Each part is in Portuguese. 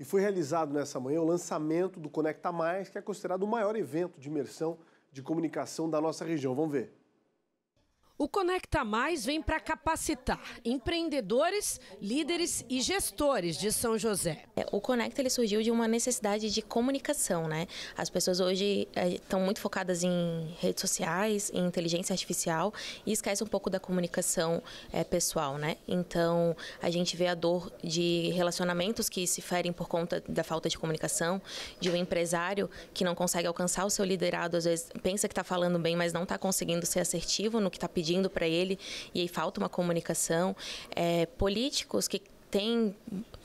E foi realizado nessa manhã o lançamento do Conecta Mais, que é considerado o maior evento de imersão de comunicação da nossa região. Vamos ver. O Conecta Mais vem para capacitar empreendedores, líderes e gestores de São José. É, o Conecta ele surgiu de uma necessidade de comunicação, né? As pessoas hoje estão é, muito focadas em redes sociais, em inteligência artificial e esquecem um pouco da comunicação é, pessoal, né? Então a gente vê a dor de relacionamentos que se ferem por conta da falta de comunicação, de um empresário que não consegue alcançar o seu liderado, às vezes pensa que está falando bem, mas não está conseguindo ser assertivo no que está pedindo pedindo para ele, e aí falta uma comunicação. É, políticos que têm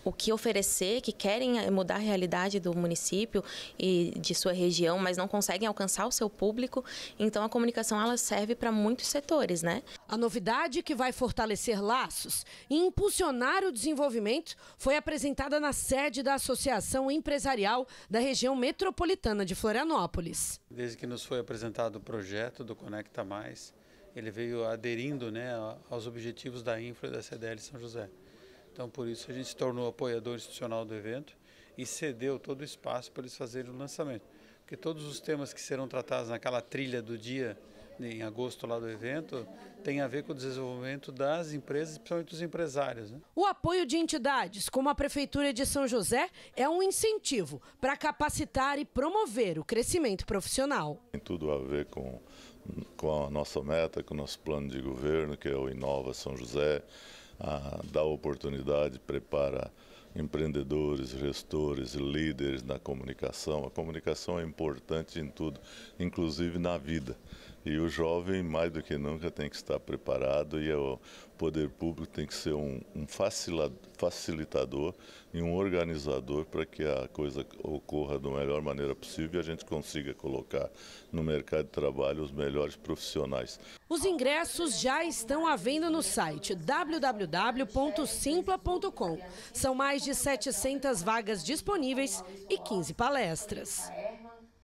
o que oferecer, que querem eh, mudar a realidade do município e de sua região, mas não conseguem alcançar o seu público. Então a comunicação ela serve para muitos setores, né? A novidade que vai fortalecer laços e impulsionar o desenvolvimento foi apresentada na sede da Associação Empresarial da região metropolitana de Florianópolis. Desde que nos foi apresentado o projeto do Conecta Mais, ele veio aderindo né, aos objetivos da Infra da CDL São José. Então, por isso, a gente se tornou apoiador institucional do evento e cedeu todo o espaço para eles fazerem o lançamento porque todos os temas que serão tratados naquela trilha do dia em agosto lá do evento, tem a ver com o desenvolvimento das empresas, principalmente dos empresários. Né? O apoio de entidades, como a Prefeitura de São José, é um incentivo para capacitar e promover o crescimento profissional. Tem tudo a ver com, com a nossa meta, com o nosso plano de governo, que é o Inova São José, a, ah, dá oportunidade, prepara empreendedores, gestores, líderes na comunicação. A comunicação é importante em tudo, inclusive na vida. E o jovem, mais do que nunca, tem que estar preparado e é o poder público tem que ser um, um facilitador e um organizador para que a coisa ocorra da melhor maneira possível e a gente consiga colocar no mercado de trabalho os melhores profissionais. Os ingressos já estão à venda no site www.simpla.com. São mais de 700 vagas disponíveis e 15 palestras.